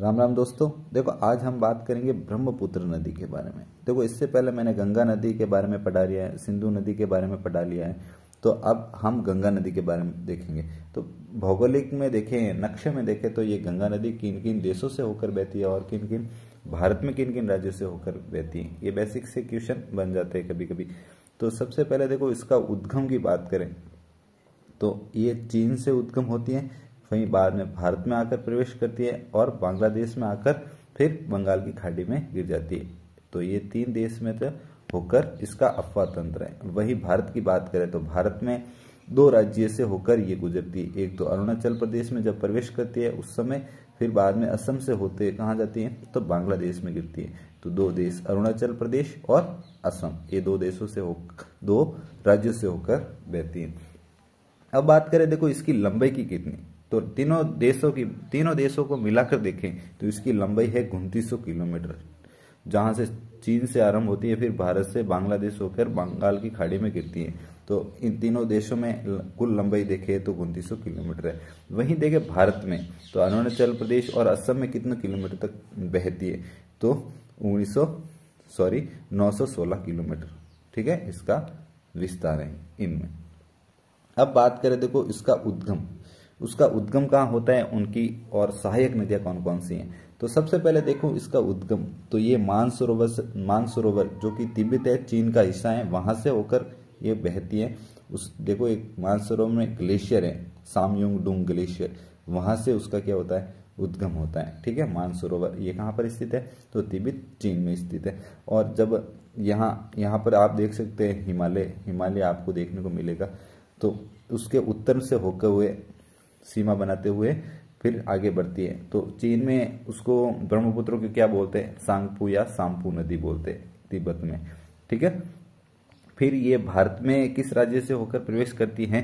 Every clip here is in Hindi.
राम राम दोस्तों देखो आज हम बात करेंगे ब्रह्मपुत्र नदी के बारे में देखो इससे पहले मैंने गंगा नदी के बारे में पढ़ा लिया है सिंधु नदी के बारे में पढ़ा लिया है तो अब हम गंगा नदी के बारे में देखेंगे तो भौगोलिक में देखें नक्शे में देखें तो ये गंगा नदी किन किन देशों से होकर बहती है और किन किन भारत में किन किन राज्यों से होकर बहती है ये बेसिक से क्वेश्चन बन जाते हैं कभी कभी तो सबसे पहले देखो इसका उद्गम की बात करें तो ये चीन से उद्गम होती है वहीं बाद में भारत में आकर प्रवेश करती है और बांग्लादेश में आकर फिर बंगाल की खाड़ी में गिर जाती है तो ये तीन देश में तो होकर इसका अफवाह तंत्र है वही भारत की बात करें तो भारत में दो राज्य से होकर ये गुजरती है एक तो अरुणाचल प्रदेश में जब प्रवेश करती है उस समय फिर बाद में असम से होते कहा जाती है तो बांग्लादेश में गिरती है तो दो देश अरुणाचल प्रदेश और असम ये दो देशों से हो दो राज्यों से होकर बहती है अब बात करें देखो इसकी लंबाई की कितनी तो तीनों देशों की तीनों देशों को मिलाकर देखें तो इसकी लंबाई है उनतीस किलोमीटर जहां से चीन से आरंभ होती है फिर भारत से बांग्लादेश होकर बंगाल की खाड़ी में गिरती है तो इन तीनों देशों में कुल लंबाई देखे तो उनतीस किलोमीटर है वहीं देखे भारत में तो अरुणाचल प्रदेश और असम में कितने किलोमीटर तक बहती है तो उन्नीस सॉरी 916 किलोमीटर ठीक है इसका विस्तार है इनमें अब बात करें देखो इसका उद्गम उसका उद्गम कहाँ होता है उनकी और सहायक नदियाँ कौन कौन सी हैं तो सबसे पहले देखो इसका उद्गम तो ये मानसरोवर मानसरोवर जो कि तिब्बत है चीन का हिस्सा है वहां से होकर ये बहती है उस देखो एक मानसरोवर में ग्लेशियर है सामयुंग डूंग ग्लेशियर वहाँ से उसका क्या होता है उद्गम होता है ठीक है मानसरोवर ये कहाँ पर स्थित है तो तिब्बत चीन में स्थित है और जब यहाँ यहाँ पर आप देख सकते हैं हिमालय हिमालय आपको देखने को मिलेगा तो उसके उत्तर से होकर हुए सीमा बनाते हुए फिर आगे बढ़ती है तो चीन में उसको ब्रह्मपुत्र के क्या बोलते हैं सांगपू या सांपू नदी बोलते हैं तिब्बत में ठीक है फिर ये भारत में किस राज्य से होकर प्रवेश करती है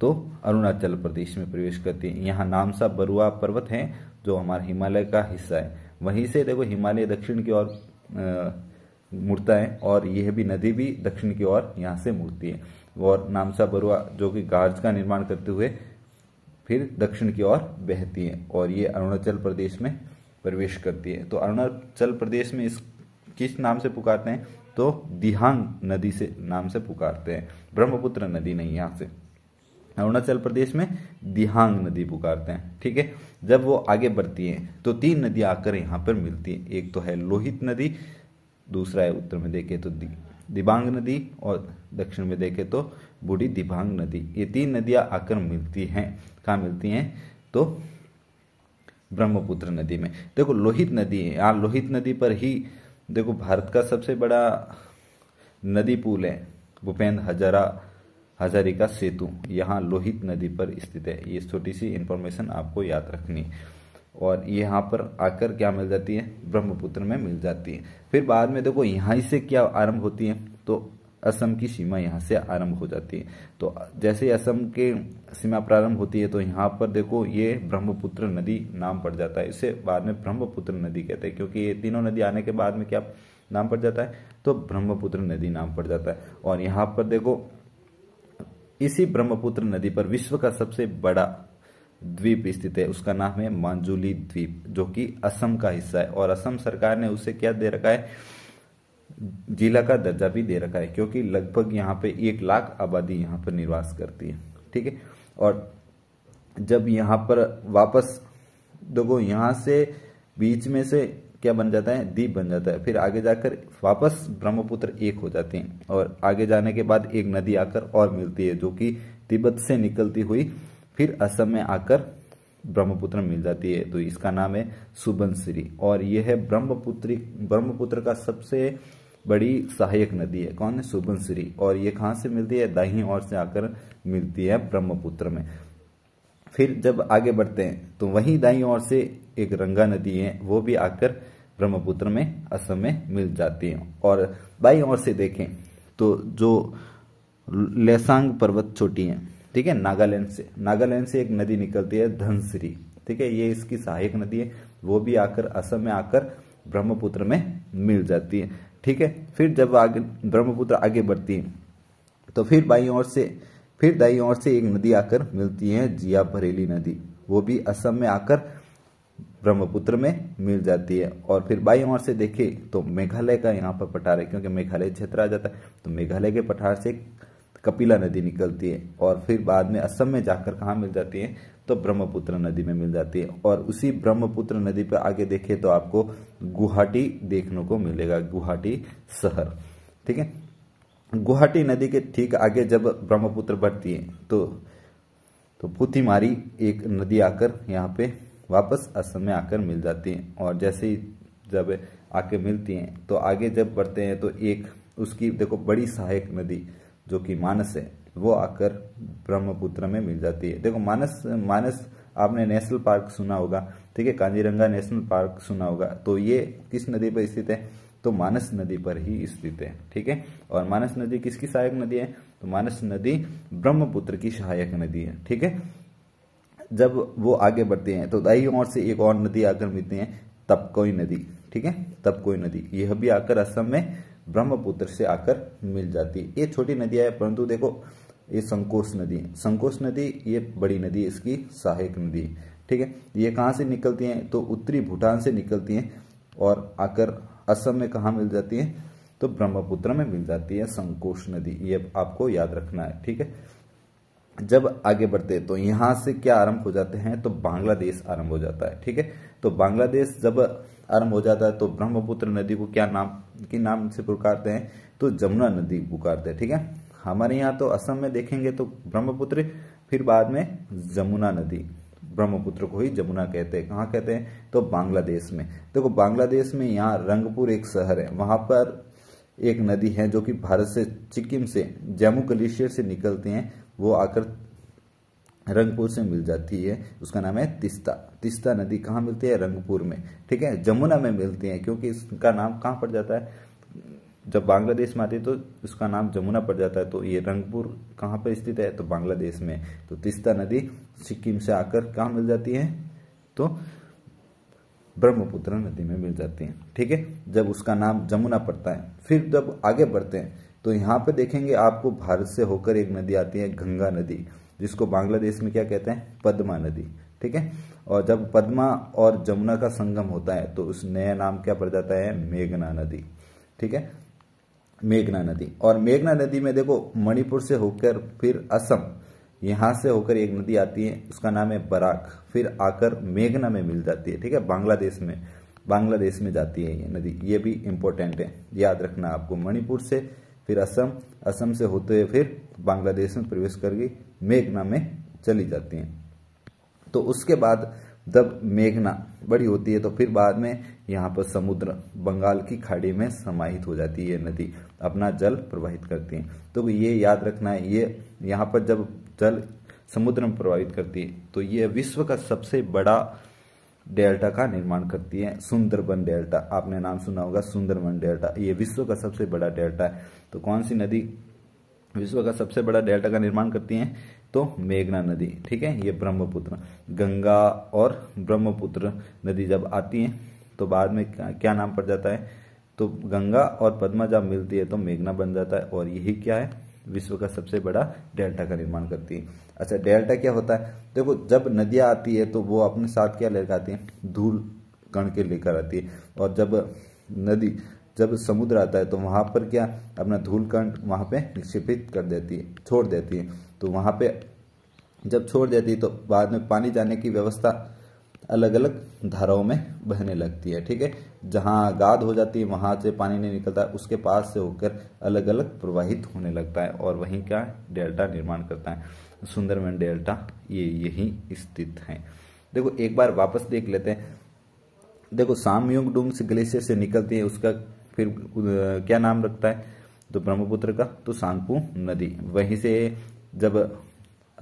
तो अरुणाचल प्रदेश में प्रवेश करती है यहाँ नामसा बरुआ पर्वत है जो हमारे हिमालय का हिस्सा है वहीं से देखो हिमालय दक्षिण की ओर मुड़ता है और यह भी नदी भी दक्षिण की ओर यहाँ से मुड़ती है और नामसा बरुआ जो कि गार्ज का निर्माण करते हुए फिर दक्षिण की ओर बहती है और ये अरुणाचल प्रदेश में प्रवेश करती है तो अरुणाचल प्रदेश में इस किस नाम से पुकारते हैं तो दिहांग नदी से नाम से पुकारते हैं ब्रह्मपुत्र नदी नहीं यहाँ से अरुणाचल प्रदेश में दिहांग नदी पुकारते हैं ठीक है जब वो आगे बढ़ती है तो तीन नदियां आकर यहाँ पर मिलती है एक तो है लोहित नदी दूसरा है उत्तर में देखे तो दिबांग नदी और दक्षिण में देखें तो बूढ़ी दिबांग नदी ये तीन नदियां आकर मिलती हैं कहाँ मिलती हैं तो ब्रह्मपुत्र नदी में देखो लोहित नदी है यहाँ लोहित नदी पर ही देखो भारत का सबसे बड़ा नदी पुल है भूपेंद्र हजारा हजारी का सेतु यहाँ लोहित नदी पर स्थित है ये छोटी सी इन्फॉर्मेशन आपको याद रखनी और यहाँ पर आकर क्या मिल जाती है ब्रह्मपुत्र में मिल जाती है फिर बाद में देखो यहाँ से क्या आरंभ होती है तो असम की सीमा यहाँ से आरंभ हो जाती है तो जैसे असम के सीमा प्रारंभ होती है तो यहाँ पर देखो ये ब्रह्मपुत्र नदी नाम पड़ जाता है इसे बाद में ब्रह्मपुत्र नदी कहते हैं क्योंकि ये तीनों नदी आने के बाद में क्या नाम पड़ जाता है तो ब्रह्मपुत्र नदी नाम पड़ जाता है और यहाँ पर देखो इसी ब्रह्मपुत्र नदी पर विश्व का सबसे बड़ा द्वीप स्थित है उसका नाम है मांजुली द्वीप जो कि असम का हिस्सा है और असम सरकार ने उसे क्या दे रखा है जिला का दर्जा भी दे रखा है क्योंकि लगभग यहाँ पे एक लाख आबादी यहाँ पर निवास करती है ठीक है और जब यहाँ पर वापस देखो यहाँ से बीच में से क्या बन जाता है द्वीप बन जाता है फिर आगे जाकर वापस ब्रह्मपुत्र एक हो जाते हैं और आगे जाने के बाद एक नदी आकर और मिलती है जो कि तिब्बत से निकलती हुई फिर असम में आकर ब्रह्मपुत्र मिल जाती है तो इसका नाम है सुबनसिरी और यह है ब्रह्मपुत्री ब्रह्मपुत्र का सबसे बड़ी सहायक नदी है कौन है सुबनसिरी और ये कहाँ से मिलती है दाही ओर से आकर मिलती है ब्रह्मपुत्र में फिर जब आगे बढ़ते हैं तो वहीं दाई ओर से एक रंगा नदी है वो भी आकर ब्रह्मपुत्र में असम में मिल जाती है और बाई ओर से देखें तो जो लेसांग पर्वत छोटी है ठीक है नागालैंड से नागालैंड से एक नदी निकलती है धनश्री ठीक है ये इसकी सहायक नदी है वो भी आकर असम में आकर ब्रह्मपुत्र में मिल जाती है ठीक है फिर जब आगे ब्रह्मपुत्र आगे बढ़ती है तो फिर बाई ओर से फिर दाई ओर से एक नदी आकर मिलती है जिया भरेली नदी वो भी असम में आकर ब्रह्मपुत्र में मिल जाती है और फिर बाई ओर से देखें तो मेघालय का यहाँ पर पठार है क्योंकि मेघालय क्षेत्र आ जाता है तो मेघालय के पठार से कपिला नदी निकलती है और फिर बाद में असम में जाकर कहाँ मिल जाती है तो ब्रह्मपुत्र नदी में मिल जाती है और उसी ब्रह्मपुत्र नदी पर आगे देखें तो आपको गुवाहाटी देखने को मिलेगा गुवाहाटी शहर ठीक है गुवाहाटी नदी के ठीक आगे जब ब्रह्मपुत्र बढ़ती है तो तो पुथीमारी एक नदी आकर यहाँ पे वापस असम में आकर मिल जाती है और जैसे ही जब आके मिलती हैं तो आगे जब बढ़ते हैं तो एक उसकी देखो बड़ी सहायक नदी जो कि मानस है वो आकर ब्रह्मपुत्र में मिल जाती है देखो मानस मानस आपने नेशनल पार्क सुना होगा ठीक है कांजीरंगा नेशनल पार्क सुना होगा तो ये किस नदी पर स्थित है तो मानस नदी पर ही स्थित है ठीक है और मानस नदी किसकी सहायक नदी है तो मानस नदी ब्रह्मपुत्र की सहायक नदी है ठीक है जब वो आगे बढ़ती हैं तो दाई ओर से एक और नदी आकर मिलती है तपकोई नदी ठीक है तपकोई नदी यह भी आकर असम में ब्रह्मपुत्र से आकर मिल जाती है ये छोटी नदियाँ है परंतु देखो ये संकोष नदी संकोष नदी ये बड़ी नदी इसकी सहायक नदी ठीक है ये कहाँ से निकलती हैं तो उत्तरी भूटान से निकलती हैं और आकर असम में कहाँ मिल जाती हैं तो ब्रह्मपुत्र में मिल जाती है संकोष नदी ये आपको याद रखना है ठीक है जब आगे बढ़ते तो यहाँ से क्या आरंभ हो जाते हैं तो बांग्लादेश आरंभ हो जाता है ठीक है तो बांग्लादेश जब आरंभ हो जाता है तो ब्रह्मपुत्र नदी को क्या नाम के नाम से पुकारते हैं तो जमुना नदी पुकारते हैं ठीक है हमारे यहाँ तो असम में देखेंगे तो ब्रह्मपुत्र फिर बाद में जमुना नदी ब्रह्मपुत्र को ही जमुना कहते हैं कहाँ कहते हैं तो बांग्लादेश में देखो तो बांग्लादेश में यहाँ रंगपुर एक शहर है वहाँ पर एक नदी है जो कि भारत से सिक्किम से जम्मू ग्लेशियर से निकलते हैं वो आकर रंगपुर से मिल जाती है उसका नाम है तिस्ता तिस्ता नदी कहाँ मिलती है रंगपुर में ठीक है जमुना में मिलती है क्योंकि इसका नाम कहाँ पड़ जाता है जब बांग्लादेश में आती है तो उसका नाम जमुना पड़ जाता है तो ये रंगपुर कहाँ पर स्थित है तो बांग्लादेश में तो तिस्ता नदी सिक्किम से आकर कहाँ मिल जाती है तो ब्रह्मपुत्र नदी में मिल जाती है ठीक है जब उसका नाम जमुना पड़ता है फिर जब आगे बढ़ते हैं तो यहाँ पे देखेंगे आपको भारत से होकर एक नदी आती है गंगा नदी जिसको बांग्लादेश में क्या कहते हैं पद्मा नदी ठीक है और जब पद्मा और जमुना का संगम होता है तो उस नया नाम क्या पड़ जाता है मेघना नदी ठीक है मेघना नदी और मेघना नदी में देखो मणिपुर से होकर फिर असम यहां से होकर एक नदी आती है उसका नाम है बराक फिर आकर मेघना में मिल जाती है ठीक है बांग्लादेश में बांग्लादेश में जाती है ये नदी ये भी इंपॉर्टेंट है याद रखना आपको मणिपुर से फिर असम असम से होते हुए फिर बांग्लादेश में प्रवेश कर गई मेघना में चली जाती हैं तो उसके बाद जब मेघना बड़ी होती है तो फिर बाद में यहाँ पर समुद्र बंगाल की खाड़ी में समाहित हो जाती है नदी अपना जल प्रवाहित करती है तो ये याद रखना है ये यहाँ पर जब जल समुद्र में प्रवाहित करती है तो ये विश्व का सबसे बड़ा डेल्टा का निर्माण करती है सुंदरबन डेल्टा आपने नाम सुना होगा सुंदरबन डेल्टा ये विश्व का सबसे बड़ा डेल्टा है तो कौन सी नदी विश्व का सबसे बड़ा डेल्टा का निर्माण करती हैं तो मेघना नदी ठीक है ये ब्रह्मपुत्र गंगा और ब्रह्मपुत्र नदी जब आती हैं तो बाद में क्या, नाम पड़ जाता है तो गंगा और पद्मा जब मिलती है तो मेघना बन जाता है और यही क्या है विश्व का सबसे बड़ा डेल्टा का निर्माण करती है अच्छा डेल्टा क्या होता है देखो जब नदियाँ आती है तो वो अपने साथ क्या लेकर आती हैं धूल कण के लेकर आती है और जब नदी जब समुद्र आता है तो वहाँ पर क्या अपना कण वहाँ पे निक्षेपित कर देती है छोड़ देती है तो वहाँ पे जब छोड़ देती है तो बाद में पानी जाने की व्यवस्था अलग अलग धाराओं में बहने लगती है ठीक है जहाँ गाद हो जाती है वहाँ से पानी नहीं निकलता उसके पास से होकर अलग अलग प्रवाहित होने लगता है और वहीं का डेल्टा निर्माण करता है सुंदरवन डेल्टा ये यही स्थित है देखो एक बार वापस देख लेते हैं देखो सामयुंग डूम्स ग्लेशियर से निकलती है उसका फिर क्या नाम रखता है तो ब्रह्मपुत्र का तो सांगपू नदी वहीं से जब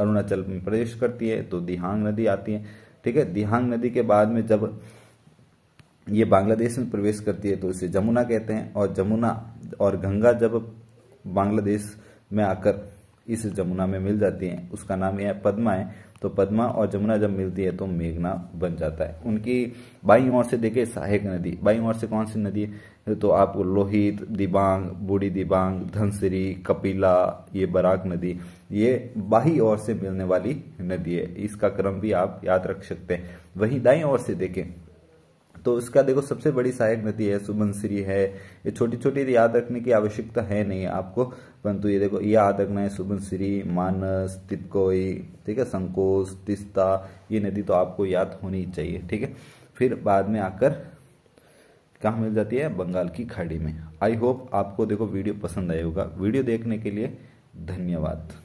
अरुणाचल में प्रवेश करती है तो दिहांग नदी आती है ठीक है दिहांग नदी के बाद में जब ये बांग्लादेश में प्रवेश करती है तो इसे जमुना कहते हैं और जमुना और गंगा जब बांग्लादेश में आकर इस जमुना में मिल जाती है उसका नाम यह पद्मा है तो पद्मा और जमुना जब मिलती है तो मेघना बन जाता है उनकी बाई ओर से देखे सहायक नदी बाई ओर से कौन सी नदी है तो आपको लोहित दिबांग बूढ़ी दिबांग धनसरी कपिला ये बराक नदी ये बाही ओर से मिलने वाली नदी है इसका क्रम भी आप याद रख सकते हैं वहीं दाई ओर से देखें तो इसका देखो सबसे बड़ी सहायक तो नदी है सुबनसिरी है ये छोटी छोटी तो याद रखने की आवश्यकता है नहीं आपको परंतु ये देखो ये याद रखना है सुबनसिरी मानस तितकोई ठीक है संकोच तिस्ता ये नदी तो आपको याद होनी चाहिए ठीक है फिर बाद में आकर कहा मिल जाती है बंगाल की खाड़ी में आई होप आपको देखो वीडियो पसंद आए होगा वीडियो देखने के लिए धन्यवाद